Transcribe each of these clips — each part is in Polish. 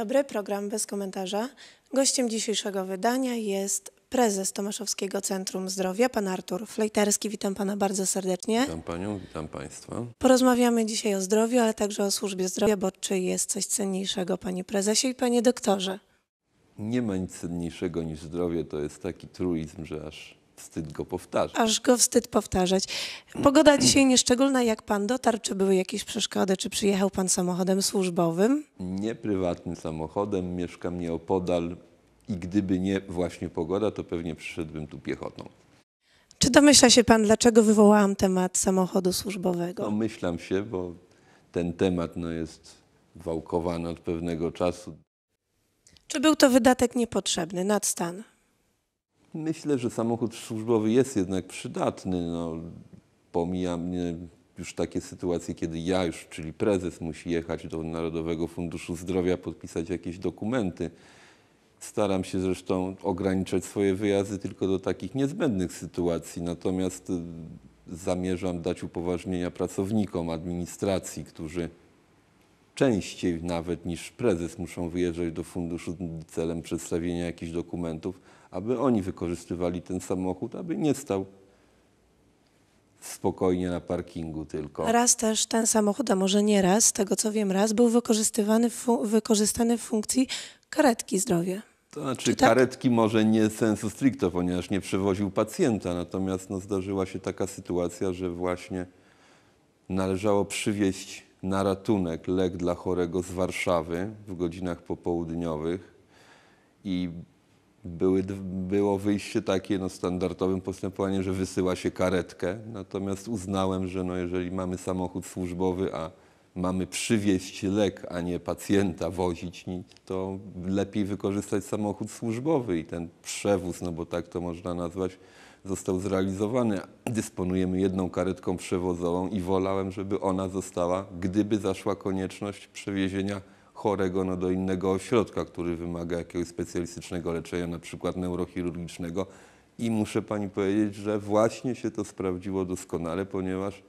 dobry, program bez komentarza. Gościem dzisiejszego wydania jest prezes Tomaszowskiego Centrum Zdrowia, pan Artur Flejterski. Witam pana bardzo serdecznie. Witam panią, witam państwa. Porozmawiamy dzisiaj o zdrowiu, ale także o służbie zdrowia, bo czy jest coś cenniejszego, panie prezesie i panie doktorze? Nie ma nic cenniejszego niż zdrowie. To jest taki truizm, że aż wstyd go powtarzać. Aż go wstyd powtarzać. Pogoda dzisiaj nieszczególna. Jak pan dotarł? Czy były jakieś przeszkody? Czy przyjechał pan samochodem służbowym? Nie prywatnym samochodem. Mieszkam nieopodal i gdyby nie właśnie pogoda, to pewnie przyszedłbym tu piechotą. Czy domyśla się pan, dlaczego wywołałam temat samochodu służbowego? Domyślam się, bo ten temat no, jest wałkowany od pewnego czasu. Czy był to wydatek niepotrzebny, nadstan? Myślę, że samochód służbowy jest jednak przydatny. No, już takie sytuacje, kiedy ja już, czyli prezes musi jechać do Narodowego Funduszu Zdrowia, podpisać jakieś dokumenty. Staram się zresztą ograniczać swoje wyjazdy tylko do takich niezbędnych sytuacji. Natomiast y, zamierzam dać upoważnienia pracownikom administracji, którzy częściej nawet niż prezes muszą wyjeżdżać do funduszu celem przedstawienia jakichś dokumentów aby oni wykorzystywali ten samochód, aby nie stał spokojnie na parkingu tylko. Raz też ten samochód, a może nie raz, z tego co wiem raz, był wykorzystywany fu wykorzystany w funkcji karetki zdrowia. To znaczy tak? karetki może nie sensu stricto, ponieważ nie przewoził pacjenta, natomiast no, zdarzyła się taka sytuacja, że właśnie należało przywieźć na ratunek lek dla chorego z Warszawy w godzinach popołudniowych i były, było wyjście takie no, standardowym postępowaniem, że wysyła się karetkę, natomiast uznałem, że no, jeżeli mamy samochód służbowy, a mamy przywieźć lek, a nie pacjenta wozić, to lepiej wykorzystać samochód służbowy i ten przewóz, no bo tak to można nazwać, został zrealizowany. Dysponujemy jedną karetką przewozową i wolałem, żeby ona została, gdyby zaszła konieczność przewiezienia chorego no, do innego ośrodka, który wymaga jakiegoś specjalistycznego leczenia, na przykład neurochirurgicznego. I muszę pani powiedzieć, że właśnie się to sprawdziło doskonale, ponieważ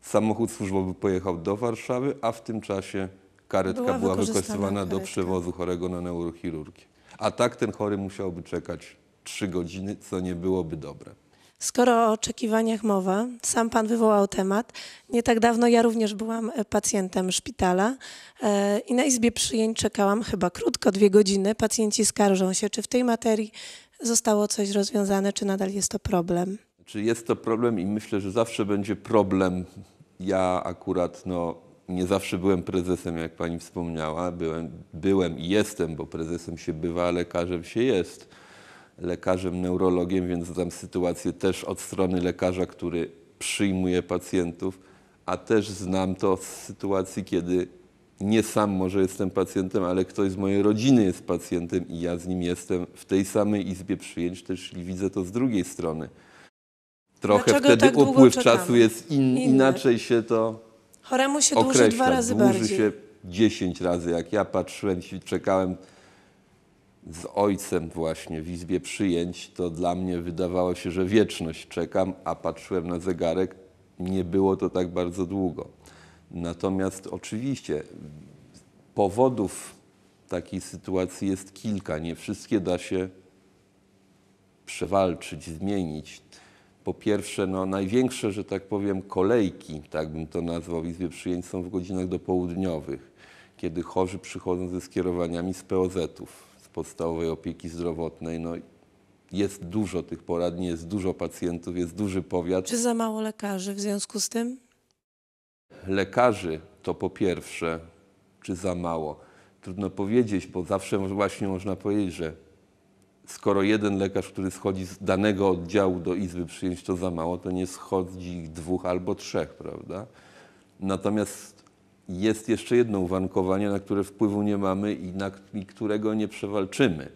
samochód służbowy pojechał do Warszawy, a w tym czasie karetka była, była wykorzystywana karetka. do przewozu chorego na neurochirurgię. A tak ten chory musiałby czekać trzy godziny, co nie byłoby dobre. Skoro o oczekiwaniach mowa, sam Pan wywołał temat. Nie tak dawno ja również byłam e, pacjentem szpitala e, i na izbie przyjęć czekałam chyba krótko, dwie godziny. Pacjenci skarżą się, czy w tej materii zostało coś rozwiązane, czy nadal jest to problem. Czy jest to problem i myślę, że zawsze będzie problem. Ja akurat no, nie zawsze byłem prezesem, jak Pani wspomniała. Byłem, byłem i jestem, bo prezesem się bywa, a lekarzem się jest lekarzem, neurologiem, więc znam sytuację też od strony lekarza, który przyjmuje pacjentów, a też znam to z sytuacji, kiedy nie sam może jestem pacjentem, ale ktoś z mojej rodziny jest pacjentem i ja z nim jestem w tej samej izbie przyjęć, też widzę to z drugiej strony. Trochę Dlaczego wtedy tak upływ czasu jest in, inaczej się to Choremu się określa. dłuży dwa razy dłuży bardziej. się dziesięć razy. Jak ja patrzyłem, czekałem z ojcem właśnie w izbie przyjęć, to dla mnie wydawało się, że wieczność czekam, a patrzyłem na zegarek, nie było to tak bardzo długo. Natomiast oczywiście powodów takiej sytuacji jest kilka. Nie wszystkie da się przewalczyć, zmienić. Po pierwsze, no, największe, że tak powiem, kolejki, tak bym to nazwał w Izbie Przyjęć, są w godzinach dopołudniowych, kiedy chorzy przychodzą ze skierowaniami z POZ-ów podstawowej opieki zdrowotnej. No, jest dużo tych poradni, jest dużo pacjentów, jest duży powiat. Czy za mało lekarzy w związku z tym? Lekarzy to po pierwsze, czy za mało? Trudno powiedzieć, bo zawsze właśnie można powiedzieć, że skoro jeden lekarz, który schodzi z danego oddziału do izby przyjęć, to za mało, to nie schodzi ich dwóch albo trzech, prawda? Natomiast jest jeszcze jedno uwarunkowanie, na które wpływu nie mamy i, na, i którego nie przewalczymy.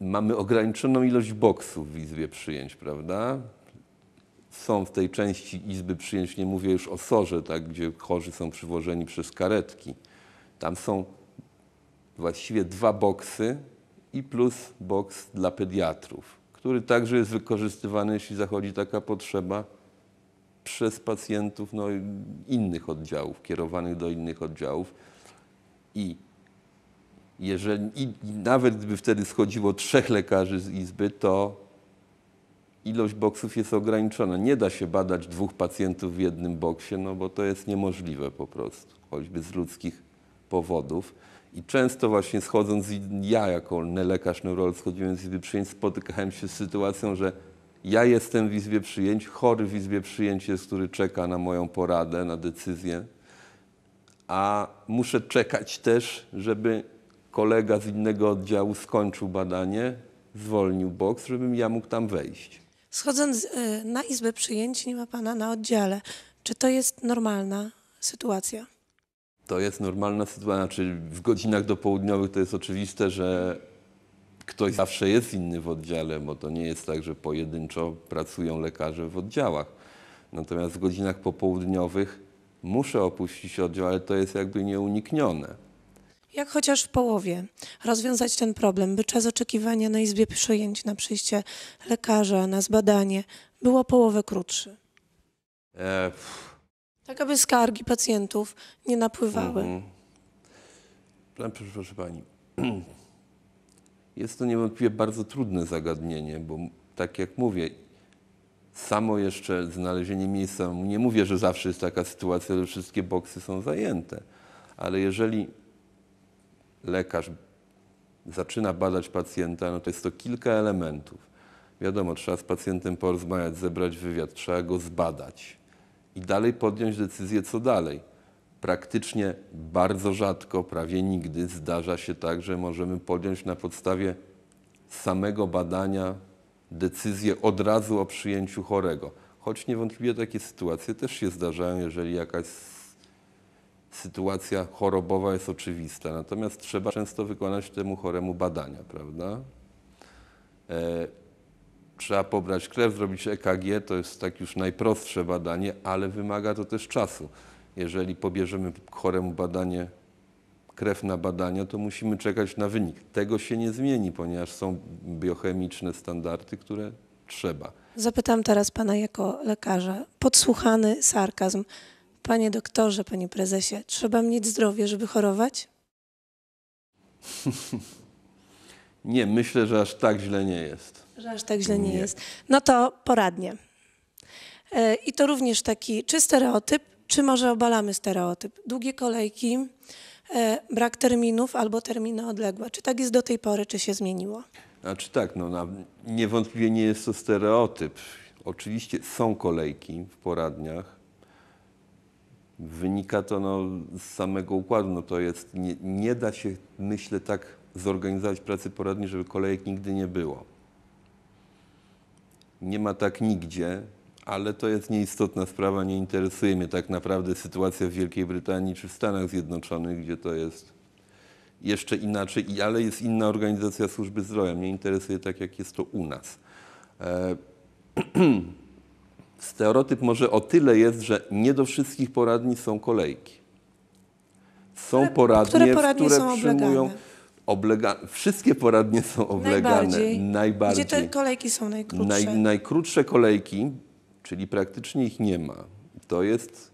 Mamy ograniczoną ilość boksów w Izbie Przyjęć, prawda? Są w tej części Izby Przyjęć, nie mówię już o Sorze, tak, gdzie chorzy są przywożeni przez karetki. Tam są właściwie dwa boksy i plus boks dla pediatrów, który także jest wykorzystywany, jeśli zachodzi taka potrzeba, przez pacjentów no, innych oddziałów, kierowanych do innych oddziałów. I jeżeli i nawet gdyby wtedy schodziło trzech lekarzy z izby, to ilość boksów jest ograniczona. Nie da się badać dwóch pacjentów w jednym boksie, no bo to jest niemożliwe po prostu, choćby z ludzkich powodów. I często właśnie schodząc, ja jako lekarz neurolog schodziłem z izby przyjęć, spotykałem się z sytuacją, że ja jestem w izbie przyjęć, chory w izbie przyjęć jest, który czeka na moją poradę, na decyzję, a muszę czekać też, żeby kolega z innego oddziału skończył badanie, zwolnił boks, żebym ja mógł tam wejść. Schodząc e, na izbę przyjęć, nie ma pana na oddziale. Czy to jest normalna sytuacja? To jest normalna sytuacja. Znaczy w godzinach dopołudniowych to jest oczywiste, że ktoś zawsze jest inny w oddziale, bo to nie jest tak, że pojedynczo pracują lekarze w oddziałach. Natomiast w godzinach popołudniowych muszę opuścić oddział, ale to jest jakby nieuniknione. Jak chociaż w połowie rozwiązać ten problem, by czas oczekiwania na izbie przyjęć, na przyjście lekarza, na zbadanie było połowę krótszy? E... Tak, aby skargi pacjentów nie napływały. Mm Proszę pani, Jest to niewątpliwie bardzo trudne zagadnienie, bo tak jak mówię, samo jeszcze znalezienie miejsca, nie mówię, że zawsze jest taka sytuacja, że wszystkie boksy są zajęte, ale jeżeli lekarz zaczyna badać pacjenta, no to jest to kilka elementów. Wiadomo, trzeba z pacjentem porozmawiać, zebrać wywiad, trzeba go zbadać i dalej podjąć decyzję, co dalej praktycznie bardzo rzadko, prawie nigdy zdarza się tak, że możemy podjąć na podstawie samego badania decyzję od razu o przyjęciu chorego. Choć niewątpliwie takie sytuacje też się zdarzają, jeżeli jakaś sytuacja chorobowa jest oczywista. Natomiast trzeba często wykonać temu choremu badania, prawda? E, trzeba pobrać krew, zrobić EKG, to jest tak już najprostsze badanie, ale wymaga to też czasu jeżeli pobierzemy choremu badanie, krew na badania, to musimy czekać na wynik. Tego się nie zmieni, ponieważ są biochemiczne standardy, które trzeba. Zapytam teraz pana jako lekarza. Podsłuchany sarkazm. Panie doktorze, panie prezesie, trzeba mieć zdrowie, żeby chorować? nie, myślę, że aż tak źle nie jest. Że aż tak źle nie, nie. jest. No to poradnie. E, I to również taki czy stereotyp, czy może obalamy stereotyp? Długie kolejki, e, brak terminów albo terminy odległe. Czy tak jest do tej pory, czy się zmieniło? Znaczy tak, no, na, niewątpliwie nie jest to stereotyp. Oczywiście są kolejki w poradniach. Wynika to no, z samego układu. No, to jest, nie, nie da się, myślę, tak zorganizować pracy poradni, żeby kolejek nigdy nie było. Nie ma tak nigdzie ale to jest nieistotna sprawa, nie interesuje mnie tak naprawdę sytuacja w Wielkiej Brytanii czy w Stanach Zjednoczonych, gdzie to jest jeszcze inaczej, ale jest inna organizacja służby zdrowia. Mnie interesuje tak, jak jest to u nas. E, stereotyp może o tyle jest, że nie do wszystkich poradni są kolejki. Są poradnie, które, poradnie które są przyjmują... Oblega... Wszystkie poradnie są oblegane. Najbardziej. Najbardziej. Gdzie te kolejki są najkrótsze? Naj, najkrótsze kolejki czyli praktycznie ich nie ma. To jest,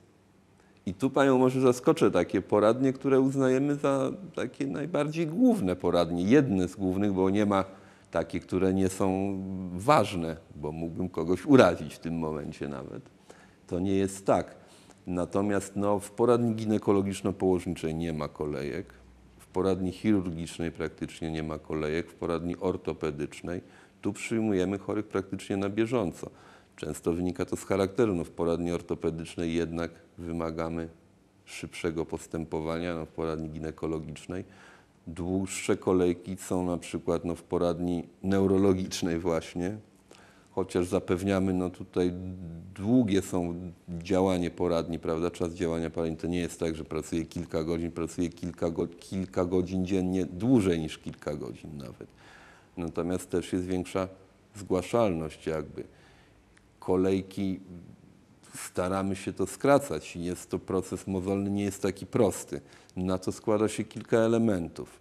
i tu Panią może zaskoczę, takie poradnie, które uznajemy za takie najbardziej główne poradnie, jedne z głównych, bo nie ma takich, które nie są ważne, bo mógłbym kogoś urazić w tym momencie nawet. To nie jest tak. Natomiast no, w poradni ginekologiczno-położniczej nie ma kolejek, w poradni chirurgicznej praktycznie nie ma kolejek, w poradni ortopedycznej. Tu przyjmujemy chorych praktycznie na bieżąco. Często wynika to z charakteru. No, w poradni ortopedycznej jednak wymagamy szybszego postępowania, no, w poradni ginekologicznej. Dłuższe kolejki są na przykład no, w poradni neurologicznej właśnie, chociaż zapewniamy, no tutaj długie są działanie poradni, prawda, czas działania poradni. To nie jest tak, że pracuje kilka godzin, pracuje kilka, go, kilka godzin dziennie, dłużej niż kilka godzin nawet. Natomiast też jest większa zgłaszalność jakby kolejki staramy się to skracać i jest to proces mozolny, nie jest taki prosty. Na to składa się kilka elementów.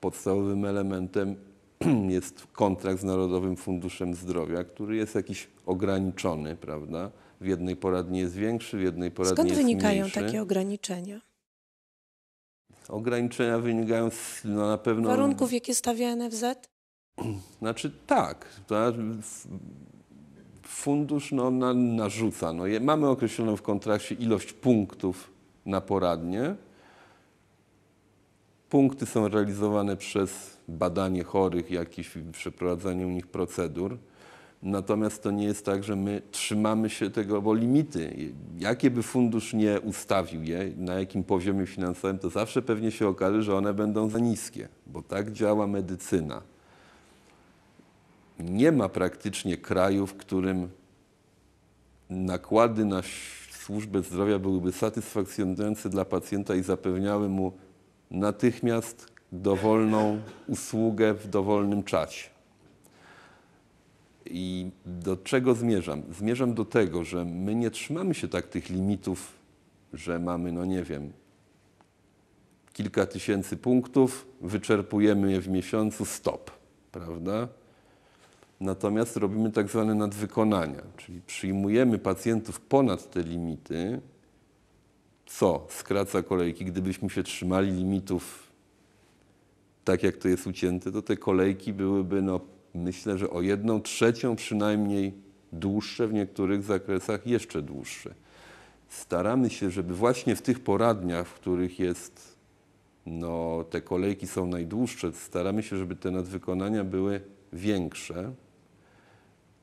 Podstawowym elementem jest kontrakt z Narodowym Funduszem Zdrowia, który jest jakiś ograniczony, prawda? W jednej poradni jest większy, w jednej poradni Skąd jest mniejszy. Skąd wynikają takie ograniczenia? Ograniczenia wynikają z no, na pewno... Warunków, jakie stawia NFZ? Znaczy tak. To, fundusz no, na, narzuca. No, je, mamy określoną w kontrakcie ilość punktów na poradnie. Punkty są realizowane przez badanie chorych, jakieś przeprowadzanie u nich procedur. Natomiast to nie jest tak, że my trzymamy się tego, bo limity, jakie by fundusz nie ustawił je, na jakim poziomie finansowym, to zawsze pewnie się okaże, że one będą za niskie, bo tak działa medycyna nie ma praktycznie kraju, w którym nakłady na służbę zdrowia byłyby satysfakcjonujące dla pacjenta i zapewniały mu natychmiast dowolną usługę w dowolnym czasie. I do czego zmierzam? Zmierzam do tego, że my nie trzymamy się tak tych limitów, że mamy, no nie wiem, kilka tysięcy punktów, wyczerpujemy je w miesiącu, stop, prawda? Natomiast robimy tak zwane nadwykonania, czyli przyjmujemy pacjentów ponad te limity, co skraca kolejki. Gdybyśmy się trzymali limitów tak, jak to jest ucięte, to te kolejki byłyby, no, myślę, że o jedną trzecią przynajmniej dłuższe, w niektórych zakresach jeszcze dłuższe. Staramy się, żeby właśnie w tych poradniach, w których jest, no, te kolejki są najdłuższe, staramy się, żeby te nadwykonania były większe.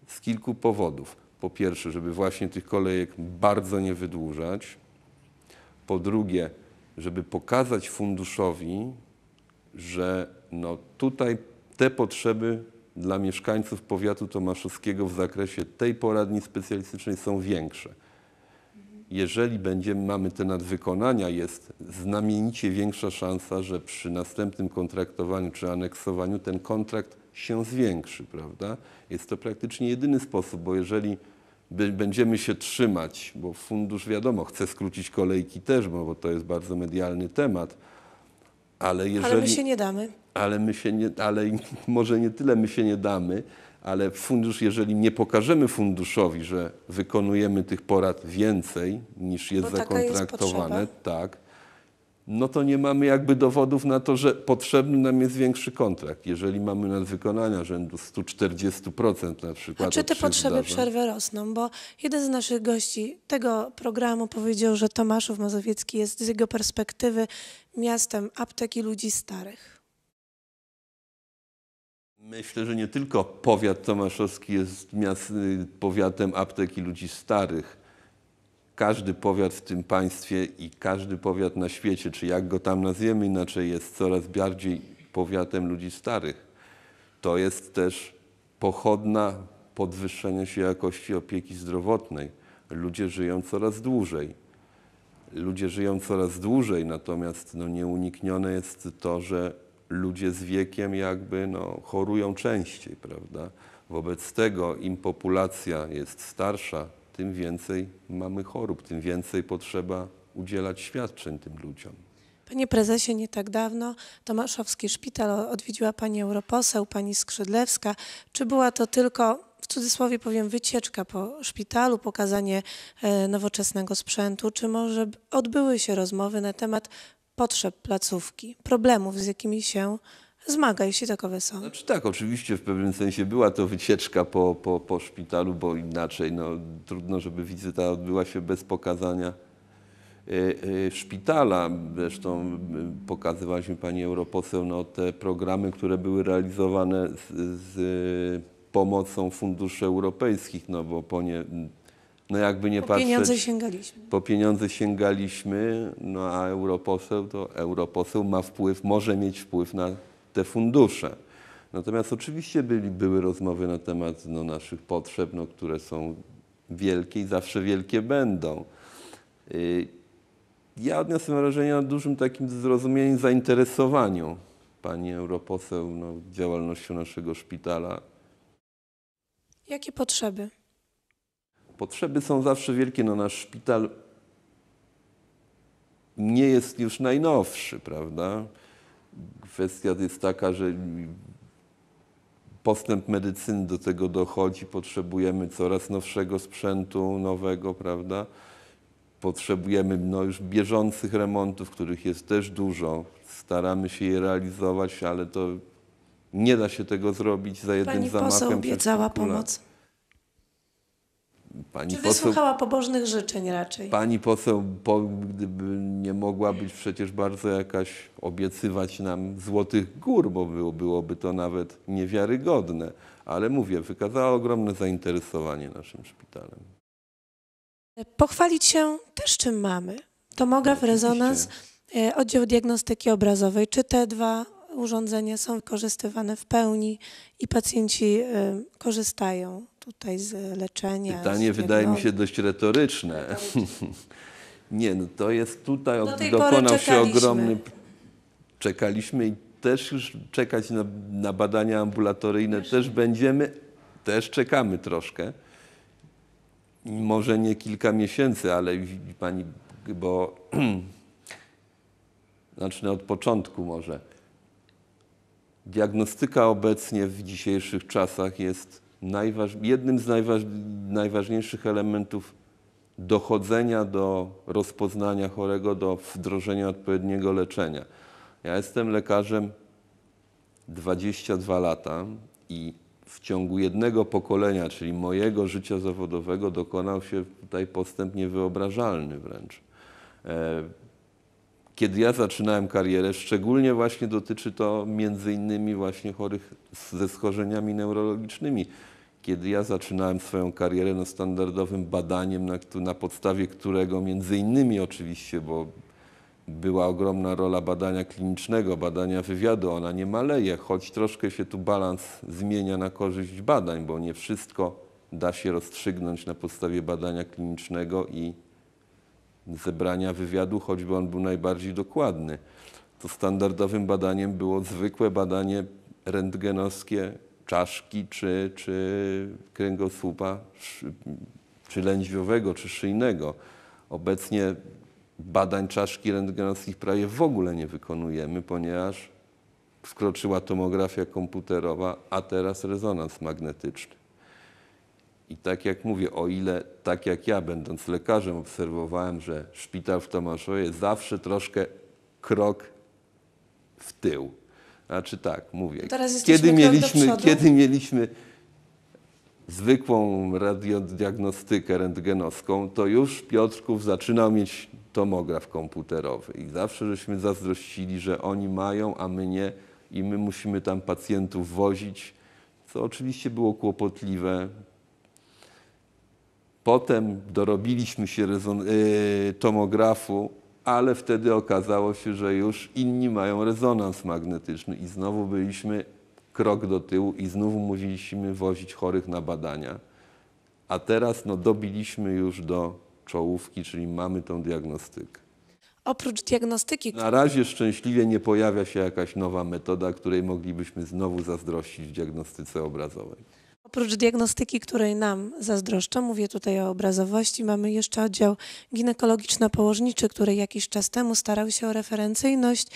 Z kilku powodów. Po pierwsze, żeby właśnie tych kolejek bardzo nie wydłużać. Po drugie, żeby pokazać funduszowi, że no tutaj te potrzeby dla mieszkańców powiatu tomaszowskiego w zakresie tej poradni specjalistycznej są większe. Jeżeli będziemy, mamy te nadwykonania, jest znamienicie większa szansa, że przy następnym kontraktowaniu czy aneksowaniu ten kontrakt się zwiększy, prawda? Jest to praktycznie jedyny sposób, bo jeżeli będziemy się trzymać, bo fundusz wiadomo, chce skrócić kolejki też, bo to jest bardzo medialny temat, ale jeżeli... Ale my się nie damy. Ale my się nie, ale może nie tyle my się nie damy, ale fundusz, jeżeli nie pokażemy funduszowi, że wykonujemy tych porad więcej niż jest bo zakontraktowane, jest tak, no to nie mamy jakby dowodów na to, że potrzebny nam jest większy kontrakt, jeżeli mamy wykonania rzędu 140% na przykład. A czy te potrzeby zdarzeń. przerwy rosną? Bo jeden z naszych gości tego programu powiedział, że Tomaszów Mazowiecki jest z jego perspektywy miastem aptek i ludzi starych. Myślę, że nie tylko powiat tomaszowski jest miast, powiatem aptek i ludzi starych każdy powiat w tym państwie i każdy powiat na świecie, czy jak go tam nazwiemy inaczej, jest coraz bardziej powiatem ludzi starych. To jest też pochodna podwyższenia się jakości opieki zdrowotnej. Ludzie żyją coraz dłużej. Ludzie żyją coraz dłużej, natomiast no, nieuniknione jest to, że ludzie z wiekiem jakby no, chorują częściej, prawda? Wobec tego im populacja jest starsza, tym więcej mamy chorób, tym więcej potrzeba udzielać świadczeń tym ludziom. Panie prezesie, nie tak dawno Tomaszowski Szpital odwiedziła pani europoseł, pani Skrzydlewska. Czy była to tylko, w cudzysłowie powiem, wycieczka po szpitalu, pokazanie e, nowoczesnego sprzętu? Czy może odbyły się rozmowy na temat potrzeb placówki, problemów, z jakimi się Zmagaj jeśli takowe są. Znaczy, tak, oczywiście w pewnym sensie była to wycieczka po, po, po szpitalu, bo inaczej no, trudno, żeby wizyta odbyła się bez pokazania e, e, szpitala. Zresztą pokazywałaś pani europoseł no, te programy, które były realizowane z, z e, pomocą funduszy europejskich, no bo po nie, no jakby nie po patrzeć... pieniądze sięgaliśmy. Po pieniądze sięgaliśmy, no a europoseł to europoseł ma wpływ, może mieć wpływ na te fundusze. Natomiast oczywiście byli, były rozmowy na temat no, naszych potrzeb, no, które są wielkie i zawsze wielkie będą. Y, ja odniosłem wrażenie na dużym takim zrozumieniem, zainteresowaniu pani europoseł no, działalnością naszego szpitala. Jakie potrzeby? Potrzeby są zawsze wielkie. No, nasz szpital nie jest już najnowszy, prawda? Kwestia jest taka, że postęp medycyny do tego dochodzi, potrzebujemy coraz nowszego sprzętu, nowego, prawda? Potrzebujemy no, już bieżących remontów, których jest też dużo. Staramy się je realizować, ale to nie da się tego zrobić za jednym Pani zamachem. Pani poseł obiecała pomoc. Pani Czy wysłuchała pobożnych życzeń raczej? Pani poseł, po, gdyby nie mogła być przecież bardzo jakaś obiecywać nam złotych gór, bo było, byłoby to nawet niewiarygodne. Ale mówię, wykazała ogromne zainteresowanie naszym szpitalem. Pochwalić się też czym mamy. Tomograf, no, rezonans, e, oddział diagnostyki obrazowej. Czy te dwa urządzenia są wykorzystywane w pełni i pacjenci y, korzystają tutaj z leczenia. Pytanie z wydaje mi się dość retoryczne. Nie, no to jest tutaj, Do tej dokonał się ogromny... Czekaliśmy i też już czekać na, na badania ambulatoryjne też, też będziemy, też czekamy troszkę. Może nie kilka miesięcy, ale pani, bo zacznę od początku może. Diagnostyka obecnie w dzisiejszych czasach jest najważ, jednym z najważ, najważniejszych elementów dochodzenia do rozpoznania chorego, do wdrożenia odpowiedniego leczenia. Ja jestem lekarzem 22 lata i w ciągu jednego pokolenia, czyli mojego życia zawodowego, dokonał się tutaj postęp niewyobrażalny wręcz. E, kiedy ja zaczynałem karierę, szczególnie właśnie dotyczy to między innymi właśnie chorych ze schorzeniami neurologicznymi. Kiedy ja zaczynałem swoją karierę no, standardowym badaniem, na, na podstawie którego między innymi oczywiście, bo była ogromna rola badania klinicznego, badania wywiadu, ona nie maleje, choć troszkę się tu balans zmienia na korzyść badań, bo nie wszystko da się rozstrzygnąć na podstawie badania klinicznego i zebrania wywiadu, choćby on był najbardziej dokładny. To standardowym badaniem było zwykłe badanie rentgenowskie czaszki, czy, czy kręgosłupa, czy lędźwiowego, czy szyjnego. Obecnie badań czaszki rentgenowskich prawie w ogóle nie wykonujemy, ponieważ wkroczyła tomografia komputerowa, a teraz rezonans magnetyczny. I tak jak mówię, o ile tak jak ja będąc lekarzem obserwowałem, że szpital w Tomaszowie zawsze troszkę krok w tył znaczy tak, mówię. kiedy, mieliśmy, kiedy mieliśmy zwykłą radiodiagnostykę rentgenowską, to już Piotrków zaczynał mieć tomograf komputerowy i zawsze żeśmy zazdrościli, że oni mają, a my nie i my musimy tam pacjentów wozić, co oczywiście było kłopotliwe. Potem dorobiliśmy się y, tomografu ale wtedy okazało się, że już inni mają rezonans magnetyczny i znowu byliśmy krok do tyłu i znowu musieliśmy wozić chorych na badania. A teraz no, dobiliśmy już do czołówki, czyli mamy tą diagnostykę. Oprócz diagnostyki. Na razie szczęśliwie nie pojawia się jakaś nowa metoda, której moglibyśmy znowu zazdrościć w diagnostyce obrazowej. Oprócz diagnostyki, której nam zazdroszczą, mówię tutaj o obrazowości, mamy jeszcze oddział ginekologiczno-położniczy, który jakiś czas temu starał się o referencyjność,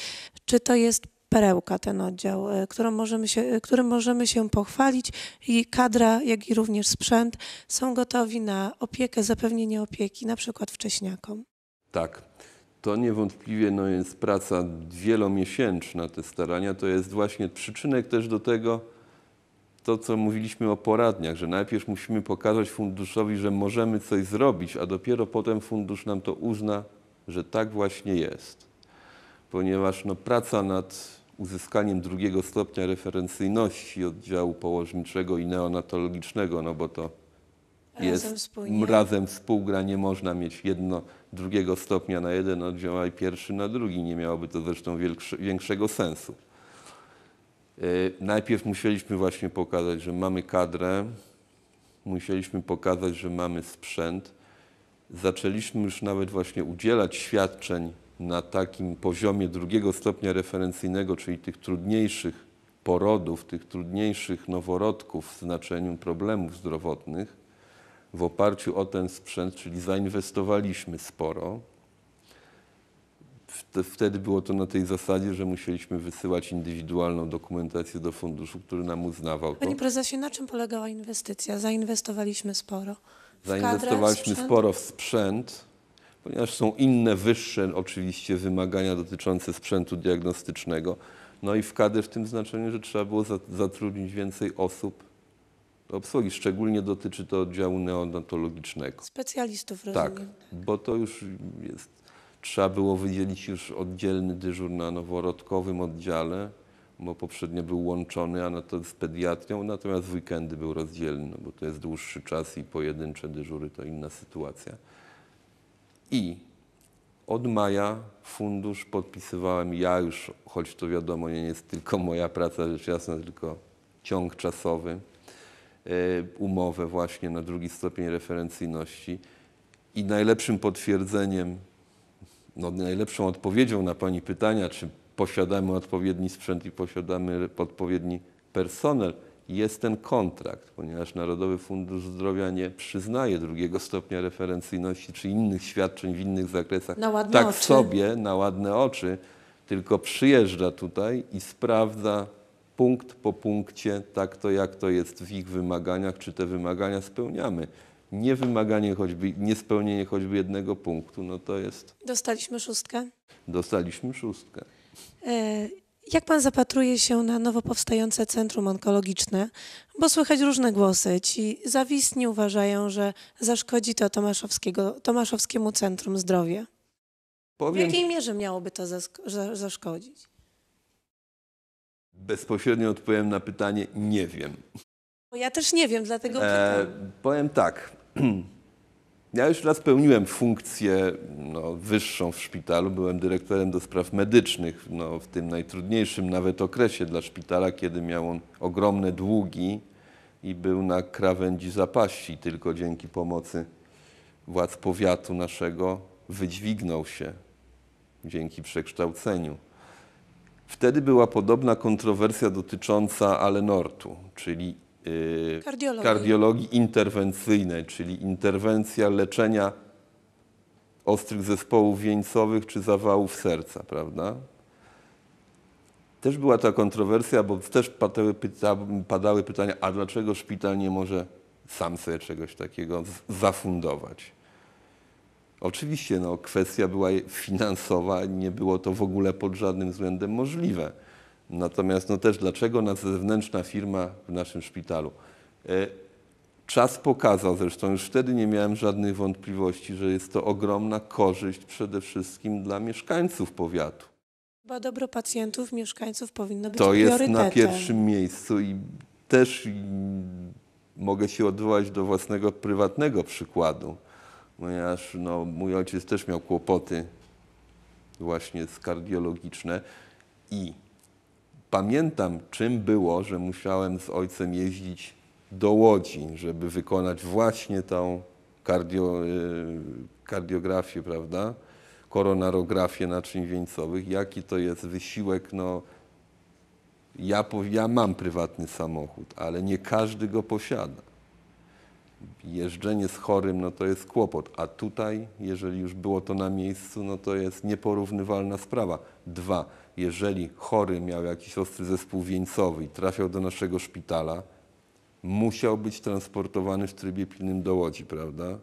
czy to jest perełka ten oddział, e, którą możemy się, e, którym możemy się pochwalić i kadra, jak i również sprzęt są gotowi na opiekę, zapewnienie opieki, na przykład wcześniakom. Tak, to niewątpliwie no, jest praca wielomiesięczna, te starania. To jest właśnie przyczynek też do tego, to, co mówiliśmy o poradniach, że najpierw musimy pokazać funduszowi, że możemy coś zrobić, a dopiero potem fundusz nam to uzna, że tak właśnie jest. Ponieważ no, praca nad uzyskaniem drugiego stopnia referencyjności oddziału położniczego i neonatologicznego, no bo to jest razem, razem współgra, nie można mieć jedno, drugiego stopnia na jeden oddział, a pierwszy na drugi. Nie miałoby to zresztą większego sensu. Y, najpierw musieliśmy właśnie pokazać, że mamy kadrę, musieliśmy pokazać, że mamy sprzęt. Zaczęliśmy już nawet właśnie udzielać świadczeń na takim poziomie drugiego stopnia referencyjnego, czyli tych trudniejszych porodów, tych trudniejszych noworodków w znaczeniu problemów zdrowotnych w oparciu o ten sprzęt, czyli zainwestowaliśmy sporo. Wtedy było to na tej zasadzie, że musieliśmy wysyłać indywidualną dokumentację do funduszu, który nam uznawał to. Panie prezesie, na czym polegała inwestycja? Zainwestowaliśmy sporo. W Zainwestowaliśmy kadrę, sporo w sprzęt, ponieważ są inne, wyższe oczywiście wymagania dotyczące sprzętu diagnostycznego. No i w kadrę w tym znaczeniu, że trzeba było zatrudnić więcej osób do obsługi. Szczególnie dotyczy to oddziału neonatologicznego. Specjalistów, tak, rozumiem. Tak, bo to już jest Trzeba było wydzielić już oddzielny dyżur na noworodkowym oddziale, bo poprzednio był łączony a na to z pediatrią, natomiast w weekendy był rozdzielny, no bo to jest dłuższy czas i pojedyncze dyżury to inna sytuacja. I od maja fundusz podpisywałem ja już, choć to wiadomo, nie jest tylko moja praca, rzecz jasna, tylko ciąg czasowy, e, umowę właśnie na drugi stopień referencyjności. I najlepszym potwierdzeniem no, najlepszą odpowiedzią na Pani pytania, czy posiadamy odpowiedni sprzęt i posiadamy odpowiedni personel, jest ten kontrakt, ponieważ Narodowy Fundusz Zdrowia nie przyznaje drugiego stopnia referencyjności czy innych świadczeń w innych zakresach tak oczy. sobie na ładne oczy, tylko przyjeżdża tutaj i sprawdza punkt po punkcie, tak to jak to jest w ich wymaganiach, czy te wymagania spełniamy niewymaganie choćby, niespełnienie choćby jednego punktu, no to jest... Dostaliśmy szóstkę. Dostaliśmy szóstkę. E, jak pan zapatruje się na nowo powstające centrum onkologiczne? Bo słychać różne głosy. Ci zawisni uważają, że zaszkodzi to Tomaszowskiego, Tomaszowskiemu Centrum Zdrowia. Powiem... W jakiej mierze miałoby to zaszkodzić? Bezpośrednio odpowiem na pytanie, nie wiem. Ja też nie wiem, dlatego e, Powiem tak. Ja już raz pełniłem funkcję no, wyższą w szpitalu, byłem dyrektorem do spraw medycznych no, w tym najtrudniejszym nawet okresie dla szpitala, kiedy miał on ogromne długi i był na krawędzi zapaści. Tylko dzięki pomocy władz powiatu naszego wydźwignął się dzięki przekształceniu. Wtedy była podobna kontrowersja dotycząca Alenortu, czyli Y, kardiologii. kardiologii interwencyjnej, czyli interwencja leczenia ostrych zespołów wieńcowych czy zawałów serca, prawda? Też była ta kontrowersja, bo też padały, pyta, padały pytania, a dlaczego szpital nie może sam sobie czegoś takiego zafundować? Oczywiście no, kwestia była finansowa, nie było to w ogóle pod żadnym względem możliwe. Natomiast no też dlaczego nas zewnętrzna firma w naszym szpitalu? E, czas pokazał, zresztą już wtedy nie miałem żadnych wątpliwości, że jest to ogromna korzyść przede wszystkim dla mieszkańców powiatu. Chyba dobro pacjentów, mieszkańców powinno być To jest na pierwszym miejscu i też mogę się odwołać do własnego prywatnego przykładu, ponieważ no, mój ojciec też miał kłopoty właśnie z kardiologiczne i Pamiętam, czym było, że musiałem z ojcem jeździć do Łodzi, żeby wykonać właśnie tą kardio, y, kardiografię, prawda? Koronarografię naczyń wieńcowych. Jaki to jest wysiłek, no... Ja, ja mam prywatny samochód, ale nie każdy go posiada jeżdżenie z chorym, no to jest kłopot, a tutaj, jeżeli już było to na miejscu, no to jest nieporównywalna sprawa. Dwa, jeżeli chory miał jakiś ostry zespół wieńcowy i trafiał do naszego szpitala, musiał być transportowany w trybie pilnym do Łodzi, prawda?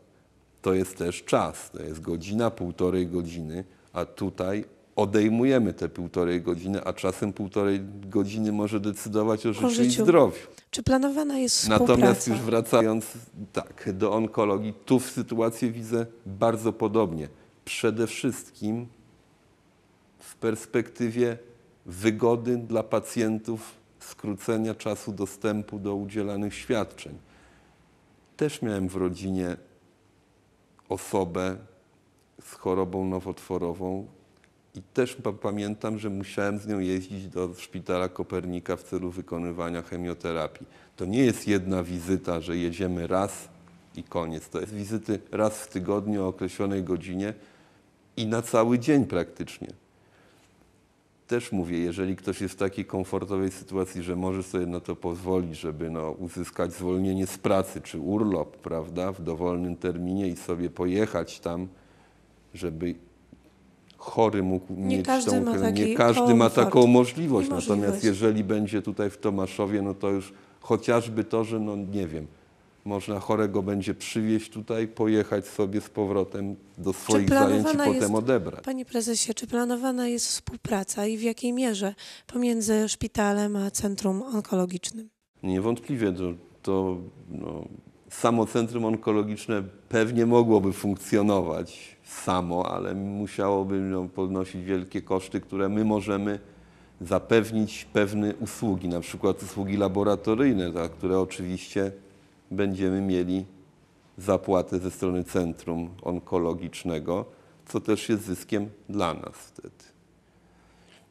To jest też czas, to jest godzina, półtorej godziny, a tutaj odejmujemy te półtorej godziny, a czasem półtorej godziny może decydować o życiu, o życiu. i zdrowiu. Czy planowana jest współpraca? Natomiast już wracając tak, do onkologii, tu w sytuację widzę bardzo podobnie. Przede wszystkim w perspektywie wygody dla pacjentów, skrócenia czasu dostępu do udzielanych świadczeń. Też miałem w rodzinie osobę z chorobą nowotworową i też pamiętam, że musiałem z nią jeździć do szpitala Kopernika w celu wykonywania chemioterapii. To nie jest jedna wizyta, że jedziemy raz i koniec. To jest wizyty raz w tygodniu o określonej godzinie i na cały dzień praktycznie też mówię, jeżeli ktoś jest w takiej komfortowej sytuacji, że może sobie na to pozwolić, żeby no, uzyskać zwolnienie z pracy czy urlop, prawda, w dowolnym terminie i sobie pojechać tam, żeby chory mógł nie mieć tą Nie każdy komfort. ma taką możliwość. Natomiast jeżeli będzie tutaj w Tomaszowie, no to już chociażby to, że no nie wiem, można chorego będzie przywieźć tutaj, pojechać sobie z powrotem do swoich zajęć i potem jest, odebrać. Panie prezesie, czy planowana jest współpraca i w jakiej mierze pomiędzy szpitalem a centrum onkologicznym? Niewątpliwie to, to no, samo centrum onkologiczne pewnie mogłoby funkcjonować samo, ale musiałoby no, podnosić wielkie koszty, które my możemy zapewnić pewne usługi, na przykład usługi laboratoryjne, tak, które oczywiście będziemy mieli zapłatę ze strony Centrum Onkologicznego, co też jest zyskiem dla nas wtedy.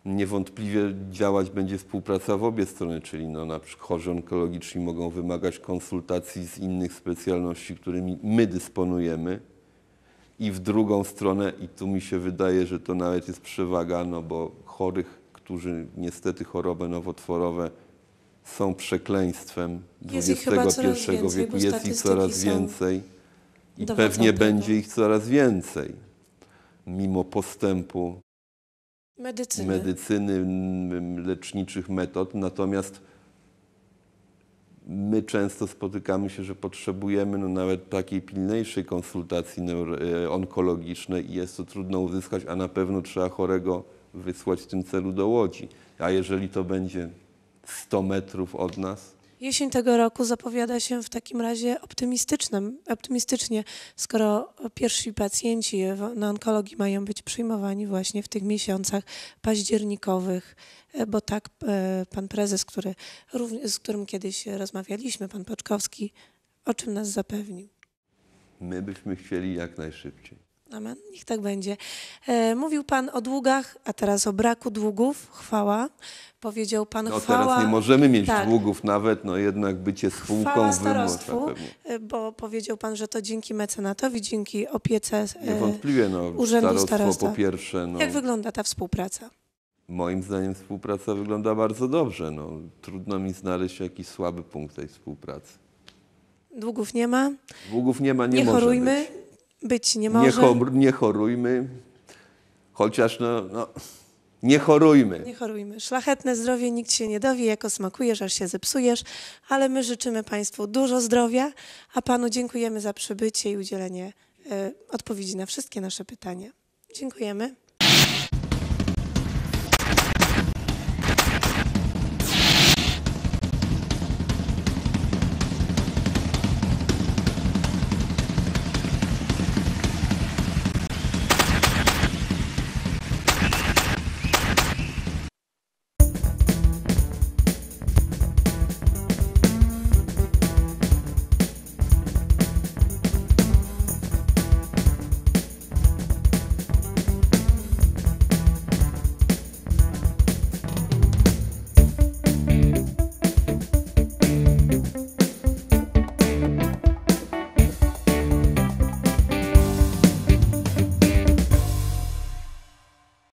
Niewątpliwie działać będzie współpraca w obie strony, czyli no, na przykład chorzy onkologiczni mogą wymagać konsultacji z innych specjalności, którymi my dysponujemy, i w drugą stronę, i tu mi się wydaje, że to nawet jest przewaga, no bo chorych, którzy niestety choroby nowotworowe są przekleństwem XXI wieku. Jest ich coraz więcej i pewnie będzie ich coraz więcej, mimo postępu medycyny. medycyny, leczniczych metod. Natomiast my często spotykamy się, że potrzebujemy no, nawet takiej pilniejszej konsultacji e, onkologicznej i jest to trudno uzyskać, a na pewno trzeba chorego wysłać w tym celu do Łodzi. A jeżeli to będzie 100 metrów od nas? Jesień tego roku zapowiada się w takim razie optymistycznym, optymistycznie, skoro pierwsi pacjenci na onkologii mają być przyjmowani właśnie w tych miesiącach październikowych, e, bo tak e, pan prezes, który, z którym kiedyś rozmawialiśmy, pan Poczkowski, o czym nas zapewnił. My byśmy chcieli jak najszybciej. Amen. Niech tak będzie. E, mówił Pan o długach, a teraz o braku długów. Chwała. Powiedział Pan no, chwała. Teraz nie możemy mieć tak. długów nawet, no jednak bycie spółką starostwu, e, bo powiedział Pan, że to dzięki mecenatowi, dzięki opiece e, Niewątpliwie, no, Urzędu Starostwa. po pierwsze. No, Jak wygląda ta współpraca? Moim zdaniem współpraca wygląda bardzo dobrze. No, trudno mi znaleźć jakiś słaby punkt tej współpracy. Długów nie ma. Długów nie ma, nie, nie chorujmy. Być. Być nie może. Nie, chor nie chorujmy, chociaż no, no, nie chorujmy. Nie chorujmy. Szlachetne zdrowie nikt się nie dowie, jako smakujesz, aż się zepsujesz, ale my życzymy Państwu dużo zdrowia, a Panu dziękujemy za przybycie i udzielenie y, odpowiedzi na wszystkie nasze pytania. Dziękujemy.